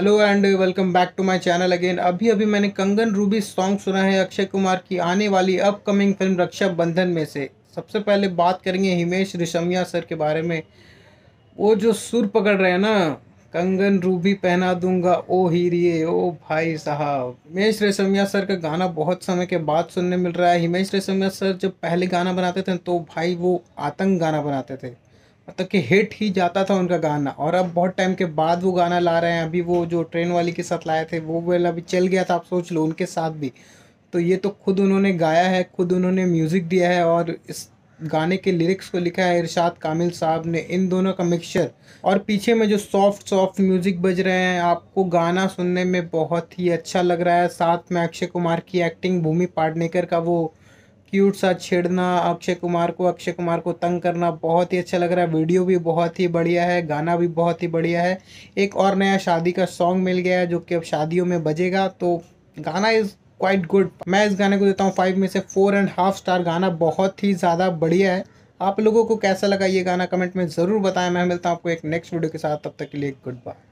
hello and welcome back to my channel again अभी अभी मैंने कंगन रूबी सॉन्ग सुना है अक्षय कुमार की आने वाली अपकमिंग फिल्म रक्षाबंधन में से सबसे पहले बात करेंगे हिमेश रिशमिया सर के बारे में वो जो सुर पकड़ रहे हैं ना कंगन रूबी पहना दूंगा ओ हीरिए ओ भाई साहब हिमेश रेशमिया सर का गाना बहुत समय के बाद सुनने मिल रहा है हिमेश रेशमिया सर जब पहले गाना बनाते थे तो भाई वो आतंक गाना बनाते थे मतलब कि हिट ही जाता था उनका गाना और अब बहुत टाइम के बाद वो गाना ला रहे हैं अभी वो जो ट्रेन वाली के साथ लाए थे वो वेल अभी चल गया था आप सोच लो उनके साथ भी तो ये तो खुद उन्होंने गाया है खुद उन्होंने म्यूज़िक दिया है और इस गाने के लिरिक्स को लिखा है इरशाद कामिल साहब ने इन दोनों का मिक्सचर और पीछे में जो सॉफ्ट सॉफ्ट म्यूज़िक बज रहे हैं आपको गाना सुनने में बहुत ही अच्छा लग रहा है साथ में अक्षय कुमार की एक्टिंग भूमि पाडनेकर का वो क्यूट सा छेड़ना अक्षय कुमार को अक्षय कुमार को तंग करना बहुत ही अच्छा लग रहा है वीडियो भी बहुत ही बढ़िया है गाना भी बहुत ही बढ़िया है एक और नया शादी का सॉन्ग मिल गया है जो कि अब शादियों में बजेगा तो गाना इज़ क्वाइट गुड मैं इस गाने को देता हूँ फाइव में से फोर एंड हाफ स्टार गाना बहुत ही ज़्यादा बढ़िया है आप लोगों को कैसा लगा ये गाना कमेंट में ज़रूर बताएं मैं मिलता हूँ आपको एक नेक्स्ट वीडियो के साथ तब तक के लिए गुड बाय